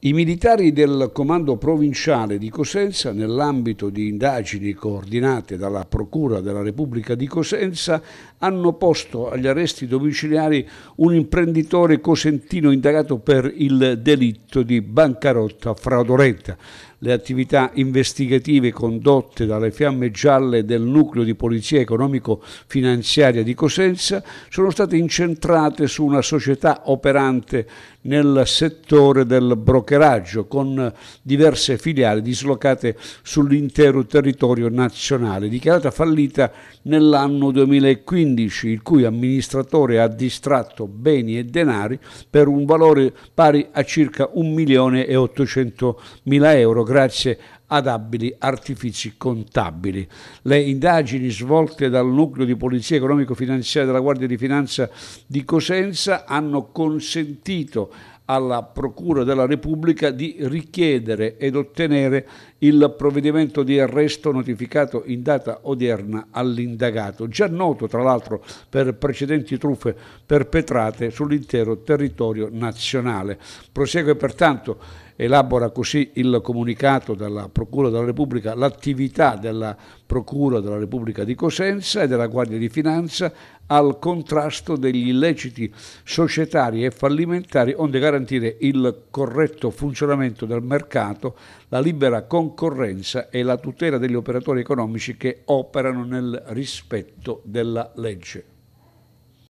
I militari del comando provinciale di Cosenza, nell'ambito di indagini coordinate dalla Procura della Repubblica di Cosenza, hanno posto agli arresti domiciliari un imprenditore cosentino indagato per il delitto di bancarotta fraudolenta le attività investigative condotte dalle fiamme gialle del nucleo di polizia economico-finanziaria di Cosenza sono state incentrate su una società operante nel settore del brokeraggio con diverse filiali dislocate sull'intero territorio nazionale, dichiarata fallita nell'anno 2015, il cui amministratore ha distratto beni e denari per un valore pari a circa 1 milione e 800 mila euro grazie ad abili artifici contabili. Le indagini svolte dal nucleo di polizia economico-finanziaria della Guardia di Finanza di Cosenza hanno consentito alla Procura della Repubblica di richiedere ed ottenere il provvedimento di arresto notificato in data odierna all'indagato, già noto tra l'altro per precedenti truffe perpetrate sull'intero territorio nazionale. Prosegue pertanto Elabora così il comunicato della Procura della Repubblica l'attività della Procura della Repubblica di Cosenza e della Guardia di Finanza al contrasto degli illeciti societari e fallimentari onde garantire il corretto funzionamento del mercato, la libera concorrenza e la tutela degli operatori economici che operano nel rispetto della legge.